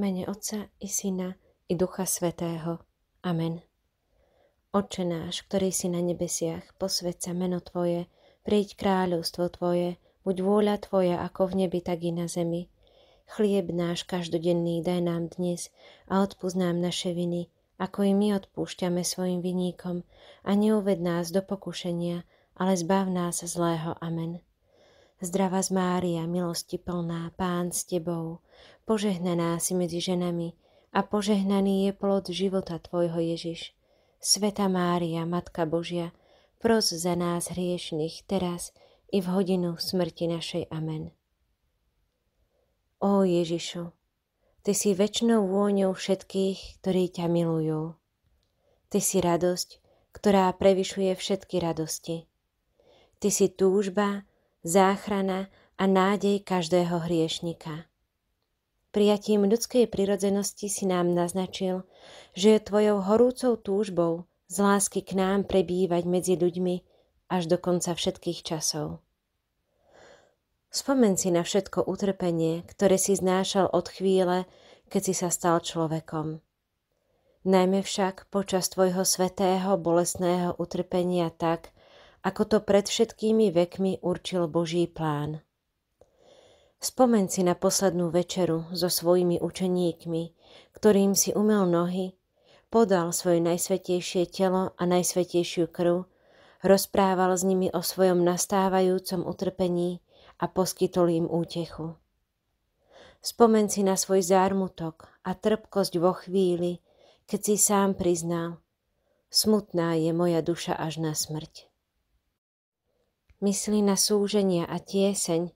mene Otca i Syna i Ducha Svetého. Amen. Oče náš, ktorý si na nebesiach, posved sa meno Tvoje, príď kráľovstvo Tvoje, buď vôľa Tvoja ako v nebi, tak i na zemi. Chlieb náš každodenný daj nám dnes a odpúsť nám naše viny, ako i my odpúšťame svojim viníkom a neuved nás do pokušenia, ale zbav nás zlého. Amen. Zdrava z Mária, milosti plná, Pán s Tebou, požehnaná si medzi ženami a požehnaný je plod života Tvojho Ježiš. Sveta Mária, Matka Božia, pros za nás hriešných teraz i v hodinu smrti našej. Amen. Ó Ježišu, Ty si väčšnou vôňou všetkých, ktorí ťa milujú. Ty si radosť, ktorá prevyšuje všetky radosti. Ty si túžba, záchrana a nádej každého hriešnika. Prijatím ľudskej prirodzenosti si nám naznačil, že je tvojou horúcou túžbou z lásky k nám prebývať medzi ľuďmi až do konca všetkých časov. Spomen si na všetko utrpenie, ktoré si znášal od chvíle, keď si sa stal človekom. Najmä však počas tvojho svetého bolestného utrpenia tak, ako to pred všetkými vekmi určil Boží plán. Spomen si na poslednú večeru so svojimi učeníkmi, ktorým si umel nohy, podal svoje najsvetejšie telo a najsvetejšiu krv, rozprával s nimi o svojom nastávajúcom utrpení a poskytol im útechu. Spomen si na svoj zármutok a trpkosť vo chvíli, keď si sám priznal, smutná je moja duša až na smrť myslí na súženia a tieseň,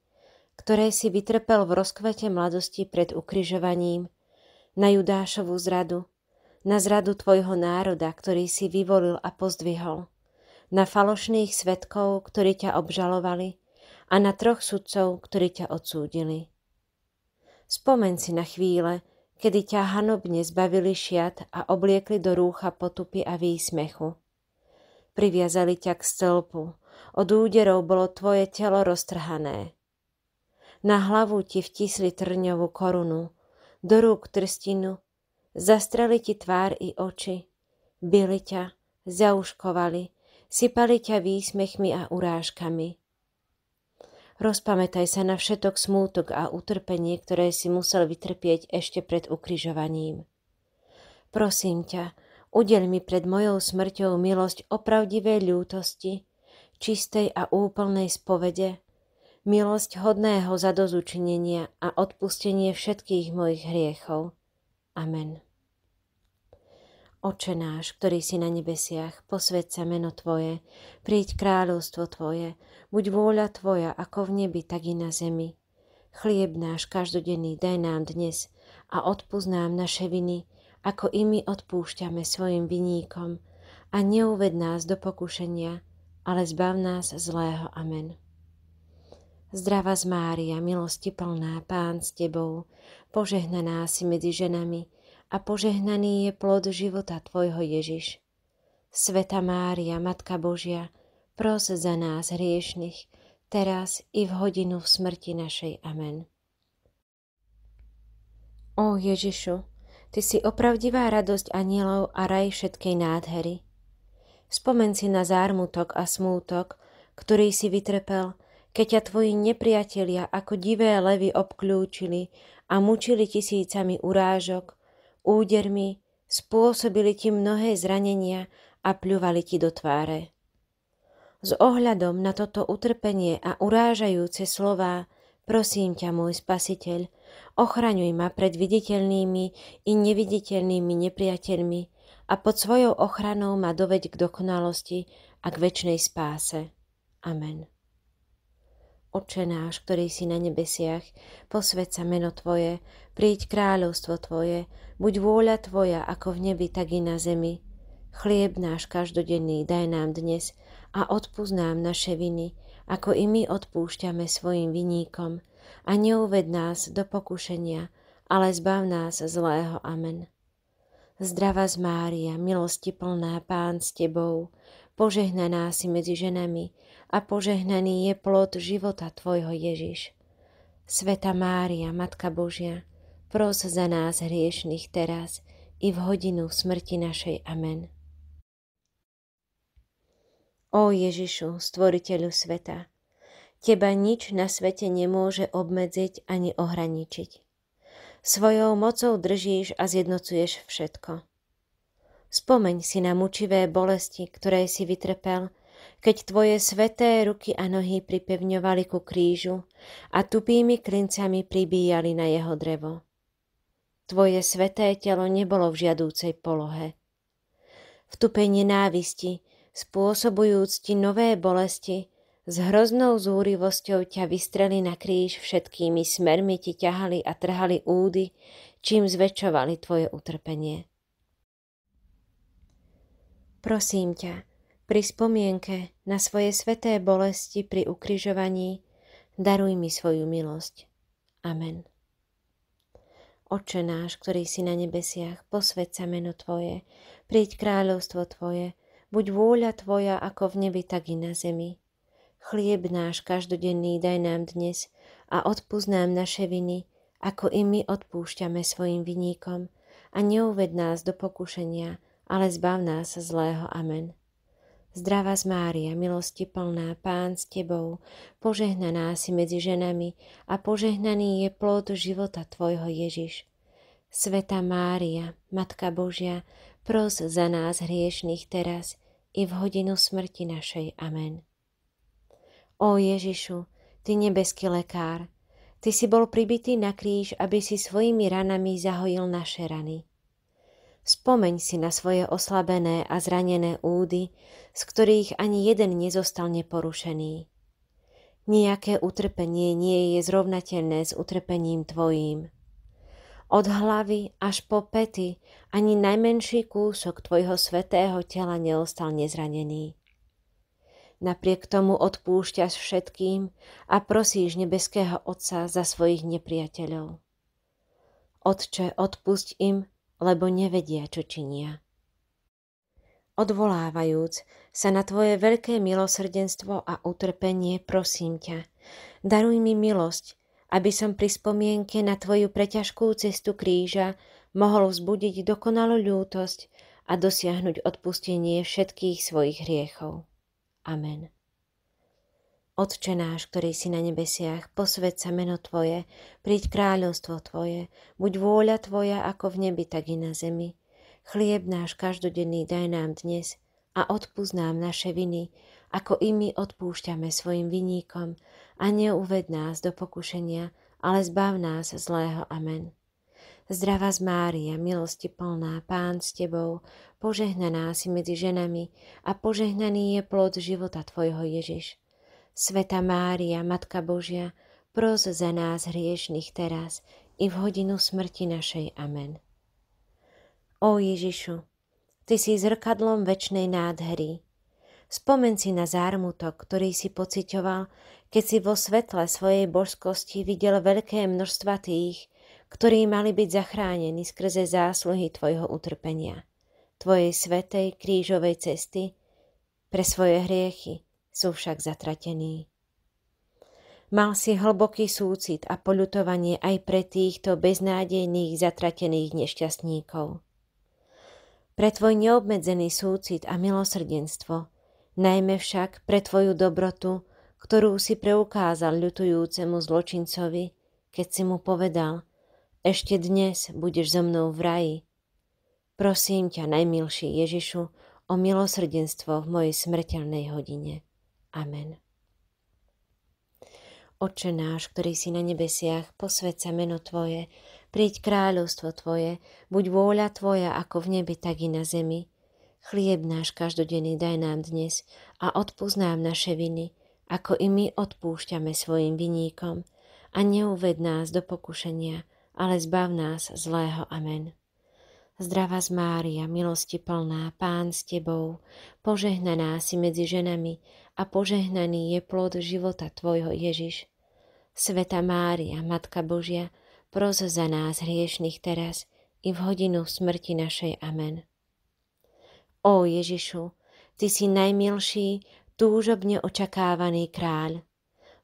ktoré si vytrpel v rozkvete mladosti pred ukryžovaním, na Judášovú zradu, na zradu tvojho národa, ktorý si vyvolil a pozdvihol, na falošných svetkov, ktorí ťa obžalovali a na troch sudcov, ktorí ťa odsúdili. Spomen si na chvíle, kedy ťa hanobne zbavili šiat a obliekli do rúcha potupy a výsmechu. Priviazali ťa k stĺpu, od úderov bolo tvoje telo roztrhané. Na hlavu ti vtisli trňovú korunu, do rúk trstinu, zastreli ti tvár i oči, byli ťa, zauškovali, sypali ťa výsmechmi a urážkami. Rozpamätaj sa na všetok smútok a utrpenie, ktoré si musel vytrpieť ešte pred ukrižovaním. Prosím ťa, udel mi pred mojou smrťou milosť opravdivej ľútosti čistej a úplnej spovede, milosť hodného zadozučinenia a odpustenie všetkých mojich hriechov. Amen. Oče náš, ktorý si na nebesiach, posved sa meno Tvoje, príď kráľovstvo Tvoje, buď vôľa Tvoja ako v nebi, tak i na zemi. Chlieb náš každodenný daj nám dnes a odpúsť nám naše viny, ako i my odpúšťame svojim viníkom a neuved nás do pokušenia, ale zbav nás zlého. Amen. Zdrava z Mária, milosti plná, Pán s Tebou, požehnaná si medzi ženami a požehnaný je plod života Tvojho Ježiš. Sveta Mária, Matka Božia, pros za nás hriešných, teraz i v hodinu v smrti našej. Amen. O Ježišu, Ty si opravdivá radosť anielov a raj všetkej nádhery. Spomen si na zármutok a smútok, ktorý si vytrpel, keď ťa tvoji nepriatelia ako divé levy obklúčili a mučili tisícami urážok, údermi, spôsobili ti mnohé zranenia a pľuvali ti do tváre. S ohľadom na toto utrpenie a urážajúce slová, prosím ťa, môj spasiteľ, ochraňuj ma pred viditeľnými i neviditeľnými nepriateľmi, a pod svojou ochranou ma doveď k dokonalosti a k väčšnej spáse. Amen. Oče náš, ktorý si na nebesiach, posved sa meno Tvoje, príď kráľovstvo Tvoje, buď vôľa Tvoja ako v nebi, tak i na zemi. Chlieb náš každodenný daj nám dnes a odpúsť nám naše viny, ako i my odpúšťame svojim viníkom. A neuved nás do pokušenia, ale zbav nás zlého. Amen. Zdrava z Mária, milosti plná, Pán s Tebou, požehnaná si medzi ženami a požehnaný je plod života Tvojho Ježiš. Sveta Mária, Matka Božia, pros za nás hriešných teraz i v hodinu smrti našej. Amen. O Ježišu, stvoriteľu sveta, Teba nič na svete nemôže obmedziť ani ohraničiť. Svojou mocou držíš a zjednocuješ všetko. Spomeň si na mučivé bolesti, ktoré si vytrpel, keď tvoje sveté ruky a nohy pripevňovali ku krížu a tupými klincami pribíjali na jeho drevo. Tvoje sveté telo nebolo v žiadúcej polohe. V tupe nenávisti, spôsobujúc ti nové bolesti, s hroznou zúrivosťou ťa vystreli na kríž, všetkými smermi ti ťahali a trhali údy, čím zväčšovali tvoje utrpenie. Prosím ťa, pri spomienke na svoje sveté bolesti pri ukrižovaní daruj mi svoju milosť. Amen. Oče náš, ktorý si na nebesiach, posved sa meno Tvoje, príď kráľovstvo Tvoje, buď vôľa Tvoja ako v nebi, tak i na zemi. Chlieb náš každodenný daj nám dnes a odpúsť nám naše viny, ako i my odpúšťame svojim viníkom a neuved nás do pokušenia, ale zbav nás zlého. Amen. Zdravá z Mária, milosti plná, Pán s Tebou, požehnaná si medzi ženami a požehnaný je plod života Tvojho Ježiš. Sveta Mária, Matka Božia, pros za nás hriešných teraz i v hodinu smrti našej. Amen. O Ježišu, Ty nebeský lekár, Ty si bol pribitý na kríž, aby si svojimi ranami zahojil naše rany. Spomeň si na svoje oslabené a zranené údy, z ktorých ani jeden nezostal neporušený. Nijaké utrpenie nie je zrovnateľné s utrpením Tvojím. Od hlavy až po pety ani najmenší kúsok Tvojho svetého tela neostal nezranený. Napriek tomu odpúšťaš všetkým a prosíš nebeského Otca za svojich nepriateľov. Otče, odpusť im, lebo nevedia, čo činia. Odvolávajúc sa na Tvoje veľké milosrdenstvo a utrpenie, prosím ťa, daruj mi milosť, aby som pri spomienke na Tvoju preťažkú cestu kríža mohol vzbudiť dokonalú ľútosť a dosiahnuť odpustenie všetkých svojich hriechov. Amen. Otče náš, ktorý si na nebesiach, posved sa meno Tvoje, príď kráľovstvo Tvoje, buď vôľa Tvoja ako v nebi, tak i na zemi. Chlieb náš každodenný daj nám dnes a odpúsť nám naše viny, ako i my odpúšťame svojim viníkom a neuved nás do pokušenia, ale zbav nás zlého. Amen. Zdravá z Mária, milosti plná, Pán s Tebou, požehnaná si medzi ženami a požehnaný je plod života Tvojho Ježiš. Sveta Mária, Matka Božia, pros za nás hriešných teraz i v hodinu smrti našej. Amen. O Ježišu, Ty si zrkadlom väčšnej nádhery. Spomen si na zármutok, ktorý si pociťoval, keď si vo svetle svojej božskosti videl veľké množstva tých, ktorí mali byť zachránení skrze zásluhy Tvojho utrpenia, Tvojej svetej krížovej cesty, pre svoje hriechy sú však zatratení. Mal si hlboký súcit a poľutovanie aj pre týchto beznádejných zatratených nešťastníkov. Pre Tvoj neobmedzený súcit a milosrdenstvo, najmä však pre Tvoju dobrotu, ktorú si preukázal ľutujúcemu zločincovi, keď si mu povedal – ešte dnes budeš so mnou v raji. Prosím ťa, najmilší Ježišu, o milosrdenstvo v mojej smrteľnej hodine. Amen. Oče náš, ktorý si na nebesiach, posved sa meno Tvoje, príď kráľovstvo Tvoje, buď vôľa Tvoja ako v nebi, tak i na zemi. Chlieb náš každodenný daj nám dnes a odpúsť nám naše viny, ako i my odpúšťame svojim viníkom. A neuved nás do pokušenia, ale zbav nás zlého. Amen. Zdravá z Mária, milosti plná, Pán s Tebou, požehnaná si medzi ženami a požehnaný je plod života Tvojho Ježiš. Sveta Mária, Matka Božia, pros za nás hriešných teraz i v hodinu smrti našej. Amen. O Ježišu, Ty si najmilší, túžobne očakávaný kráľ.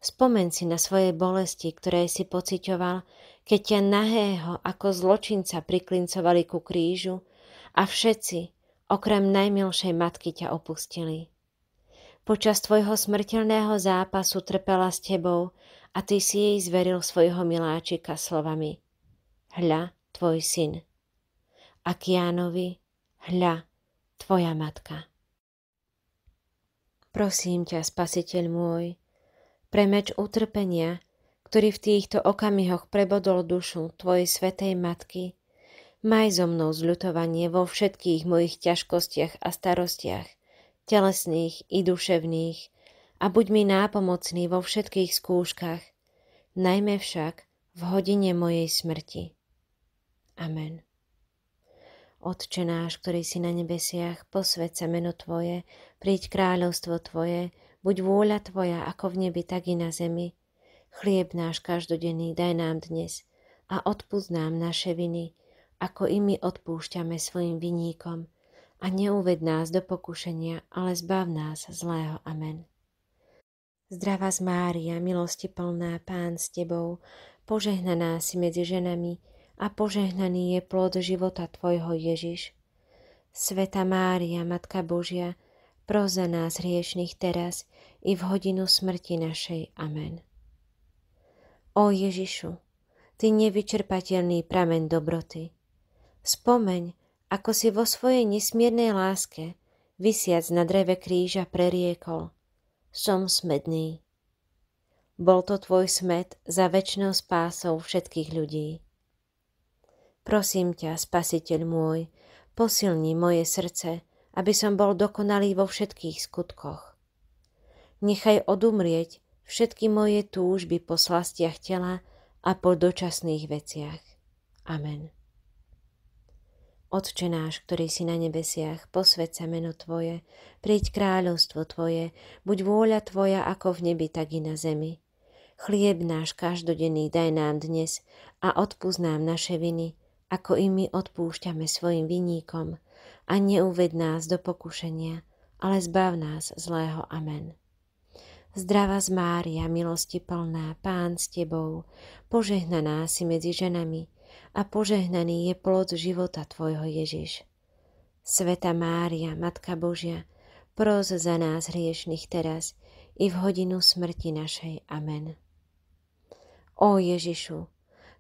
Spomen si na svoje bolesti, ktoré si pociťoval, keď ťa nahého ako zločinca priklincovali ku krížu a všetci, okrem najmilšej matky, ťa opustili. Počas tvojho smrteľného zápasu trpela s tebou a ty si jej zveril svojho miláčika slovami Hľa, tvoj syn. A Kiánovi, hľa, tvoja matka. Prosím ťa, spasiteľ môj, pre meč utrpenia, ktorý v týchto okamihoch prebodol dušu Tvojej svetej Matky. Maj zo mnou zľutovanie vo všetkých mojich ťažkostiach a starostiach, telesných i duševných, a buď mi nápomocný vo všetkých skúškach, najmä však v hodine mojej smrti. Amen. Otče náš, ktorý si na nebesiach, posved meno Tvoje, príď kráľovstvo Tvoje, Buď vôľa Tvoja ako v nebi, tak i na zemi. Chlieb náš každodenný daj nám dnes a odpúsť nám naše viny, ako i my odpúšťame svojim viníkom. A neuved nás do pokušenia, ale zbav nás zlého. Amen. Zdravá z Mária, milosti plná, Pán s Tebou, požehnaná si medzi ženami a požehnaný je plod života Tvojho Ježiš. Sveta Mária, Matka Božia, pros za nás hriešných teraz i v hodinu smrti našej. Amen. O Ježišu, Ty nevyčerpateľný pramen dobroty, spomeň, ako si vo svojej nesmiernej láske, vysiac na dreve kríža, preriekol Som smedný. Bol to Tvoj smet za väčšnou spásou všetkých ľudí. Prosím ťa, Spasiteľ môj, posilni moje srdce, aby som bol dokonalý vo všetkých skutkoch. Nechaj odumrieť všetky moje túžby po slastiach tela a po dočasných veciach. Amen. Otče náš, ktorý si na nebesiach, posved sa meno Tvoje, príď kráľovstvo Tvoje, buď vôľa Tvoja ako v nebi, tak i na zemi. Chlieb náš každodenný daj nám dnes a odpúsť nám naše viny, ako i my odpúšťame svojim vinníkom – a neuved nás do pokušenia, ale zbav nás zlého. Amen. Zdrava z Mária, milosti plná, Pán s Tebou, požehnaná si medzi ženami a požehnaný je plod života Tvojho Ježiš. Sveta Mária, Matka Božia, pros za nás hriešných teraz i v hodinu smrti našej. Amen. O Ježišu,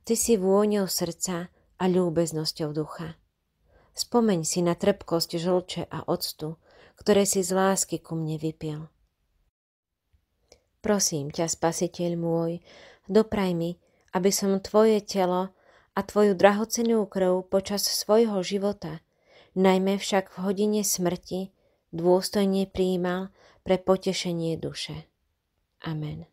Ty si vôňou srdca a ľúbeznosťou ducha. Spomeň si na trpkosť žlče a octu, ktoré si z lásky ku mne vypil. Prosím ťa, spasiteľ môj, dopraj mi, aby som tvoje telo a tvoju drahocenú krv počas svojho života, najmä však v hodine smrti, dôstojne príjmal pre potešenie duše. Amen.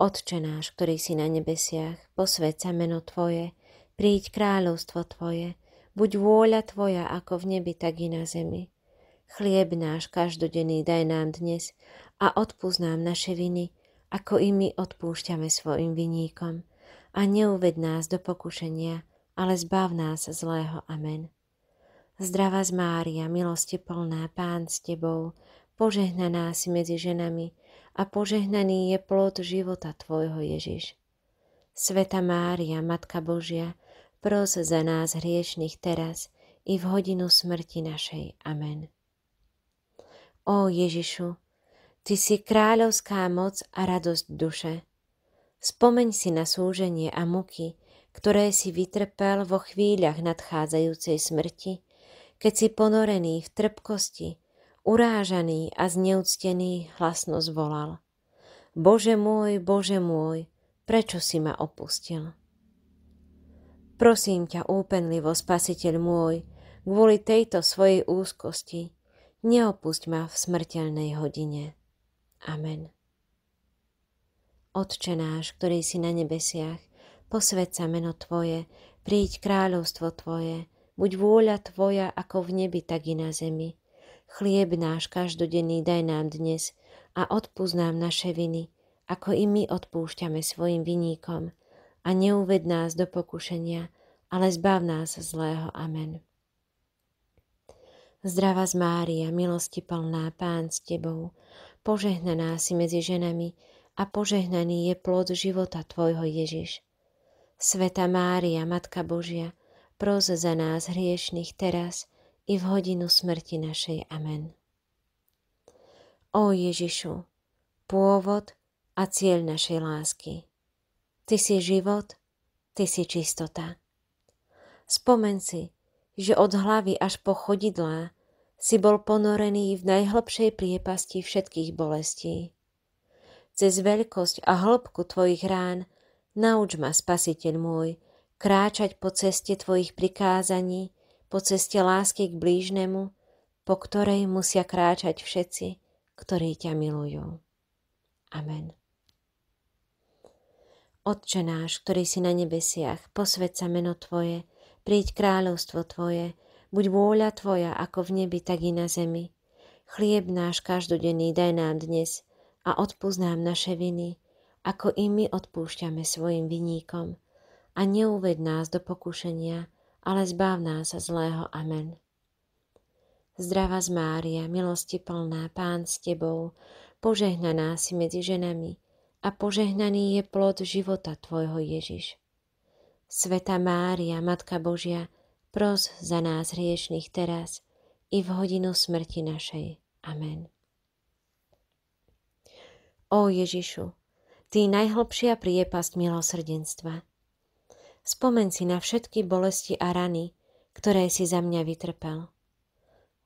Otče náš, ktorý si na nebesiach, posvedca meno Tvoje, príď kráľovstvo Tvoje, Buď vôľa Tvoja ako v nebi, tak i na zemi. Chlieb náš každodenný daj nám dnes a odpúsť nám naše viny, ako i my odpúšťame svojim viníkom. A neuved nás do pokušenia, ale zbav nás zlého. Amen. Zdravá z Mária, milosti plná, Pán s Tebou, požehnaná si medzi ženami a požehnaný je plod života Tvojho Ježiš. Sveta Mária, Matka Božia, pros za nás hriešných teraz i v hodinu smrti našej. Amen. Ó Ježišu, Ty si kráľovská moc a radosť duše. Spomeň si na súženie a muky, ktoré si vytrpel vo chvíľach nadchádzajúcej smrti, keď si ponorený v trpkosti, urážaný a zneúctený hlasno zvolal. Bože môj, Bože môj, prečo si ma opustil? Prosím ťa úpenlivo, spasiteľ môj, kvôli tejto svojej úzkosti, neopusť ma v smrteľnej hodine. Amen. Otče náš, ktorý si na nebesiach, posvedca sa meno Tvoje, príď kráľovstvo Tvoje, buď vôľa Tvoja ako v nebi, tak i na zemi. Chlieb náš každodenný daj nám dnes a odpúsť nám naše viny, ako i my odpúšťame svojim viníkom a neuved nás do pokušenia, ale zbav nás zlého. Amen. Zdravá z Mária, milosti plná, Pán s Tebou, požehnaná si medzi ženami a požehnaný je plod života Tvojho Ježiš. Sveta Mária, Matka Božia, pros za nás hriešných teraz i v hodinu smrti našej. Amen. O Ježišu, pôvod a cieľ našej lásky Ty si život, ty si čistota. Spomen si, že od hlavy až po chodidlá si bol ponorený v najhlbšej priepasti všetkých bolestí. Cez veľkosť a hĺbku tvojich rán nauč ma, spasiteľ môj, kráčať po ceste tvojich prikázaní, po ceste lásky k blížnemu, po ktorej musia kráčať všetci, ktorí ťa milujú. Amen. Otče náš, ktorý si na nebesiach, posved sa meno Tvoje, príď kráľovstvo Tvoje, buď vôľa Tvoja ako v nebi, tak i na zemi. Chlieb náš každodenný daj nám dnes a odpúsť nám naše viny, ako i my odpúšťame svojim viníkom. A neuved nás do pokušenia, ale zbav nás zlého. Amen. Zdrava z Mária, milosti plná, Pán s Tebou, požehnaná si medzi ženami – a požehnaný je plod života Tvojho Ježiš. Sveta Mária, Matka Božia, pros za nás hriešných teraz i v hodinu smrti našej. Amen. O Ježišu, Ty najhlbšia priepasť milosrdenstva. Spomen si na všetky bolesti a rany, ktoré si za mňa vytrpel.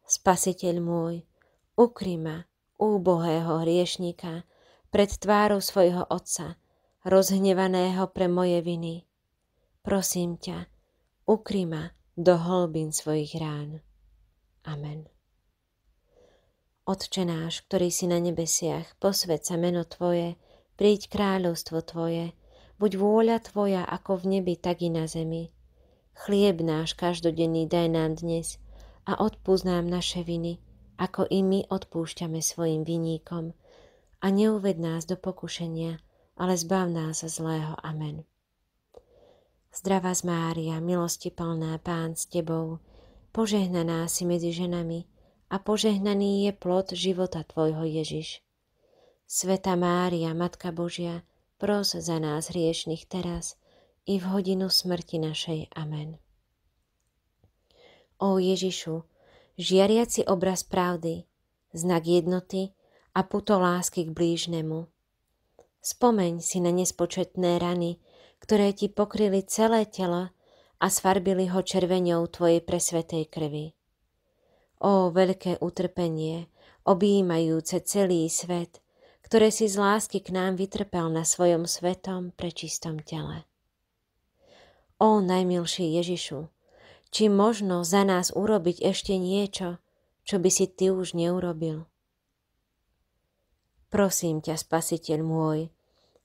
Spasiteľ môj, ukry ma, úbohého hriešníka, pred tvárou svojho otca, rozhnevaného pre moje viny. Prosím ťa, ukry ma do holbín svojich rán. Amen. Otče náš, ktorý si na nebesiach, posved sa meno Tvoje, príď kráľovstvo Tvoje, buď vôľa Tvoja ako v nebi, tak i na zemi. Chlieb náš každodenný daj nám dnes a odpúsť nám naše viny, ako i my odpúšťame svojim viníkom – a neuved nás do pokušenia, ale zbav nás zlého. Amen. Zdravá z Mária, milosti plná, Pán s Tebou, požehnaná si medzi ženami a požehnaný je plod života Tvojho Ježiš. Sveta Mária, Matka Božia, pros za nás hriešných teraz i v hodinu smrti našej. Amen. O Ježišu, žiariaci obraz pravdy, znak jednoty a puto lásky k blížnemu. Spomeň si na nespočetné rany, ktoré ti pokryli celé telo a sfarbili ho červenou tvojej presvetej krvi. Ó veľké utrpenie, objímajúce celý svet, ktoré si z lásky k nám vytrpel na svojom svetom prečistom tele. Ó najmilší Ježišu, či možno za nás urobiť ešte niečo, čo by si ty už neurobil? Prosím ťa, spasiteľ môj,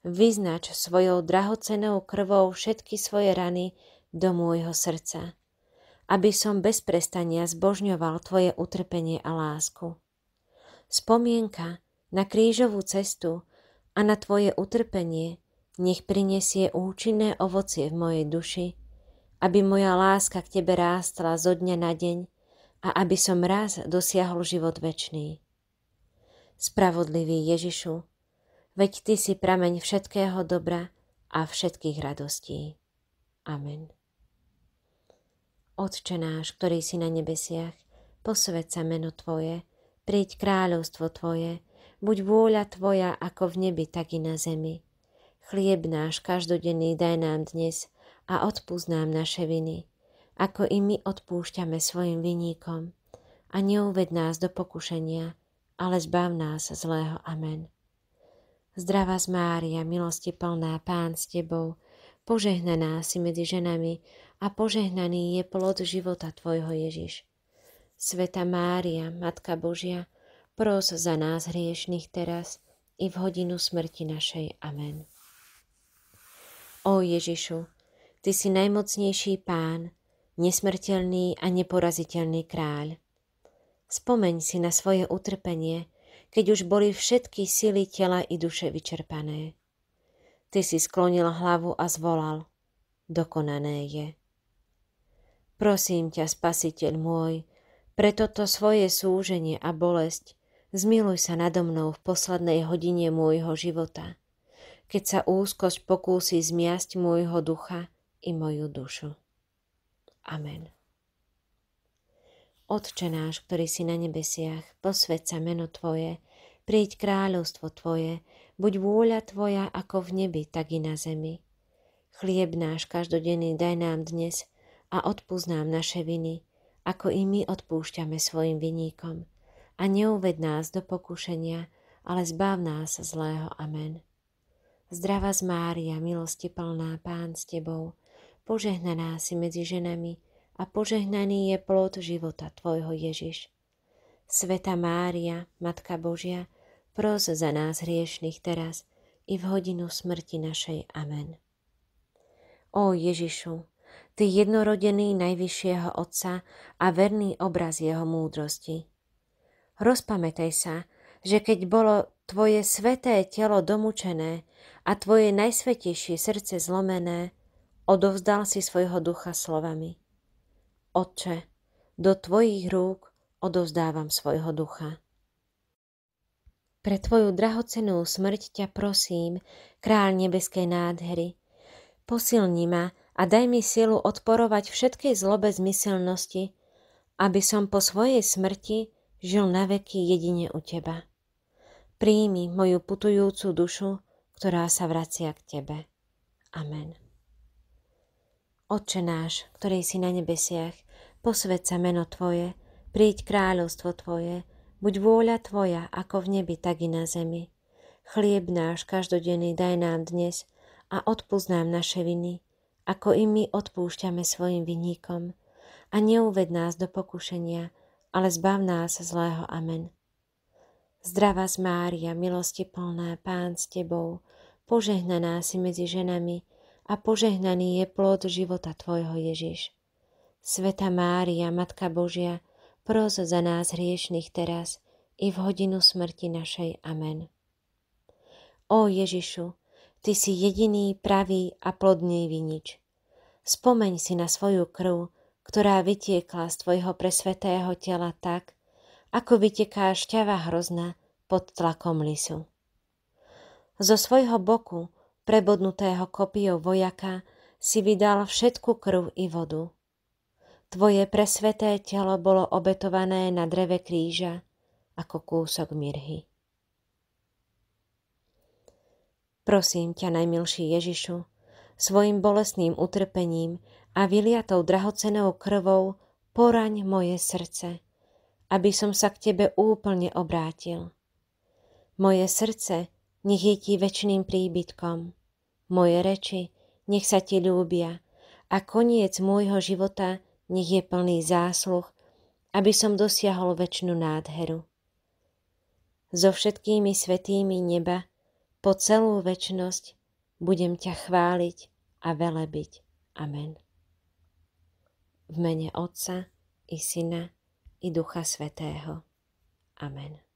vyznač svojou drahocenou krvou všetky svoje rany do môjho srdca, aby som bez prestania zbožňoval tvoje utrpenie a lásku. Spomienka na krížovú cestu a na tvoje utrpenie nech prinesie účinné ovocie v mojej duši, aby moja láska k tebe rástla zo dňa na deň a aby som raz dosiahol život večný. Spravodlivý Ježišu, veď Ty si prameň všetkého dobra a všetkých radostí. Amen. Otče náš, ktorý si na nebesiach, posved sa meno Tvoje, príď kráľovstvo Tvoje, buď vôľa Tvoja ako v nebi, tak i na zemi. Chlieb náš každodenný daj nám dnes a odpúsť nám naše viny, ako i my odpúšťame svojim viníkom. A neuved nás do pokušenia, ale zbav nás zlého. Amen. Zdravá z Mária, milosti plná, Pán s Tebou, požehnaná si medzi ženami a požehnaný je plod života Tvojho Ježiš. Sveta Mária, Matka Božia, pros za nás hriešných teraz i v hodinu smrti našej. Amen. O Ježišu, Ty si najmocnejší Pán, nesmrteľný a neporaziteľný kráľ. Spomeň si na svoje utrpenie, keď už boli všetky sily tela i duše vyčerpané. Ty si sklonil hlavu a zvolal, dokonané je. Prosím ťa, spasiteľ môj, pre toto svoje súženie a bolesť zmiluj sa nado mnou v poslednej hodine môjho života, keď sa úzkosť pokúsi zmiasť môjho ducha i moju dušu. Amen. Otče náš, ktorý si na nebesiach, posved sa meno Tvoje, príď kráľovstvo Tvoje, buď vôľa Tvoja ako v nebi, tak i na zemi. Chlieb náš každodenný daj nám dnes a odpúsť nám naše viny, ako i my odpúšťame svojim viníkom. A neuved nás do pokušenia, ale zbav nás zlého. Amen. Zdrava z Mária, milosti plná, Pán s Tebou, požehnaná si medzi ženami, a požehnaný je plod života Tvojho Ježiš. Sveta Mária, Matka Božia, pros za nás hriešných teraz i v hodinu smrti našej. Amen. Ó Ježišu, Ty jednorodený Najvyššieho Otca a verný obraz Jeho múdrosti. Rozpamätaj sa, že keď bolo Tvoje sveté telo domúčené a Tvoje najsvetejšie srdce zlomené, odovzdal si svojho ducha slovami – Otče, do Tvojich rúk odovzdávam svojho ducha. Pre Tvoju drahocenú smrť ťa prosím, kráľ nebeskej nádhery, posilni ma a daj mi silu odporovať všetkej zlobe zmyselnosti, aby som po svojej smrti žil na veky jedine u Teba. Príjmi moju putujúcu dušu, ktorá sa vracia k Tebe. Amen. Otče náš, ktorý si na nebesiach, posved sa meno Tvoje, príď kráľovstvo Tvoje, buď vôľa Tvoja ako v nebi, tak i na zemi. Chlieb náš každodenný daj nám dnes a odpúsť nám naše viny, ako i my odpúšťame svojim vinníkom. A neuved nás do pokušenia, ale zbav nás zlého. Amen. Zdravá z Mária, milosti plná, Pán s Tebou, požehnaná si medzi ženami a požehnaný je plod života Tvojho Ježiša. Sveta Mária, Matka Božia, pros za nás hriešných teraz i v hodinu smrti našej. Amen. Ó Ježišu, Ty si jediný, pravý a plodný vinič. Spomeň si na svoju krv, ktorá vytiekla z Tvojho presvetého tela tak, ako vyteká šťava hrozna pod tlakom lisu. Zo svojho boku, prebodnutého kopiou vojaka, si vydal všetku krv i vodu. Tvoje presveté telo bolo obetované na dreve kríža ako kúsok mirhy. Prosím ťa, najmilší Ježišu, svojim bolestným utrpením a vyliatou drahocenou krvou poraň moje srdce, aby som sa k Tebe úplne obrátil. Moje srdce nech je Ti väčšným príbytkom, moje reči nech sa Ti ľúbia a koniec môjho života – nech je plný zásluh, aby som dosiahol väčšinu nádheru. So všetkými svetými neba po celú väčnosť budem ťa chváliť a velebiť. Amen. V mene Otca i Syna i Ducha Svetého. Amen.